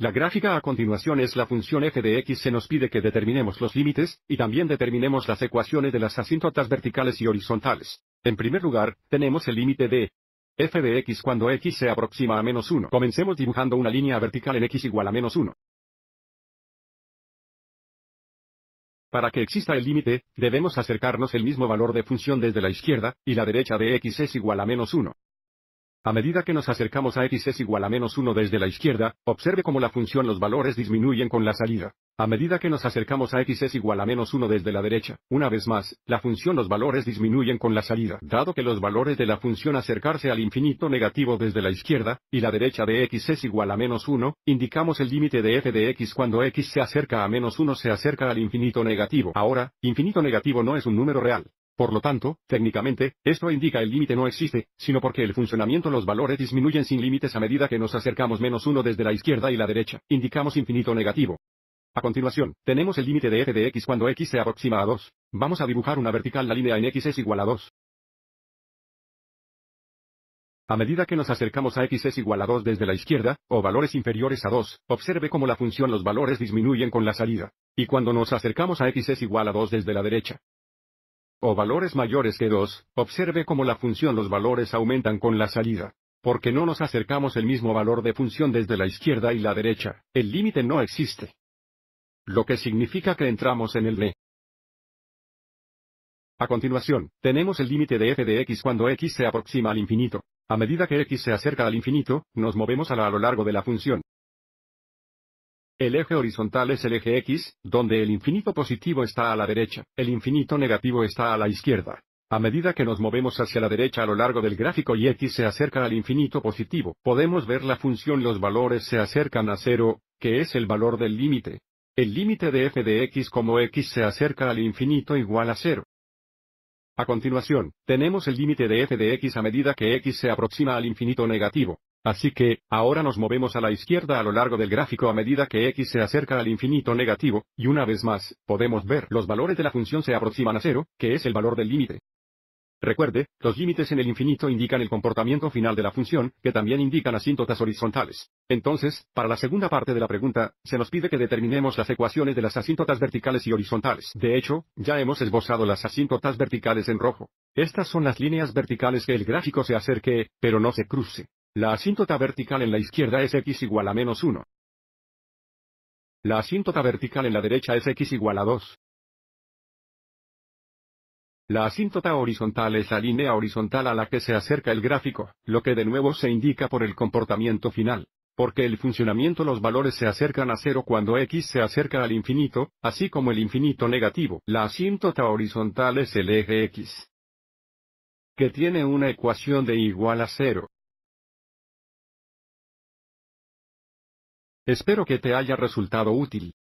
La gráfica a continuación es la función f de x se nos pide que determinemos los límites, y también determinemos las ecuaciones de las asíntotas verticales y horizontales. En primer lugar, tenemos el límite de f de x cuando x se aproxima a menos 1. Comencemos dibujando una línea vertical en x igual a menos 1. Para que exista el límite, debemos acercarnos el mismo valor de función desde la izquierda, y la derecha de x es igual a menos 1. A medida que nos acercamos a x es igual a menos 1 desde la izquierda, observe cómo la función los valores disminuyen con la salida. A medida que nos acercamos a x es igual a menos 1 desde la derecha, una vez más, la función los valores disminuyen con la salida. Dado que los valores de la función acercarse al infinito negativo desde la izquierda, y la derecha de x es igual a menos 1, indicamos el límite de f de x cuando x se acerca a menos 1 se acerca al infinito negativo. Ahora, infinito negativo no es un número real. Por lo tanto, técnicamente, esto indica el límite no existe, sino porque el funcionamiento los valores disminuyen sin límites a medida que nos acercamos menos 1 desde la izquierda y la derecha, indicamos infinito negativo. A continuación, tenemos el límite de f de x cuando x se aproxima a 2. Vamos a dibujar una vertical la línea en x es igual a 2. A medida que nos acercamos a x es igual a 2 desde la izquierda, o valores inferiores a 2, observe cómo la función los valores disminuyen con la salida. Y cuando nos acercamos a x es igual a 2 desde la derecha, o valores mayores que 2, observe cómo la función los valores aumentan con la salida. Porque no nos acercamos el mismo valor de función desde la izquierda y la derecha, el límite no existe. Lo que significa que entramos en el b. A continuación, tenemos el límite de f de x cuando x se aproxima al infinito. A medida que x se acerca al infinito, nos movemos a, a lo largo de la función. El eje horizontal es el eje X, donde el infinito positivo está a la derecha, el infinito negativo está a la izquierda. A medida que nos movemos hacia la derecha a lo largo del gráfico y x se acerca al infinito positivo, podemos ver la función los valores se acercan a cero, que es el valor del límite. El límite de f de x como x se acerca al infinito igual a cero. A continuación, tenemos el límite de f de x a medida que x se aproxima al infinito negativo. Así que, ahora nos movemos a la izquierda a lo largo del gráfico a medida que x se acerca al infinito negativo, y una vez más, podemos ver los valores de la función se aproximan a cero, que es el valor del límite. Recuerde, los límites en el infinito indican el comportamiento final de la función, que también indican asíntotas horizontales. Entonces, para la segunda parte de la pregunta, se nos pide que determinemos las ecuaciones de las asíntotas verticales y horizontales. De hecho, ya hemos esbozado las asíntotas verticales en rojo. Estas son las líneas verticales que el gráfico se acerque, pero no se cruce. La asíntota vertical en la izquierda es x igual a menos 1. La asíntota vertical en la derecha es x igual a 2. La asíntota horizontal es la línea horizontal a la que se acerca el gráfico, lo que de nuevo se indica por el comportamiento final. Porque el funcionamiento los valores se acercan a cero cuando x se acerca al infinito, así como el infinito negativo. La asíntota horizontal es el eje x, que tiene una ecuación de igual a cero. Espero que te haya resultado útil.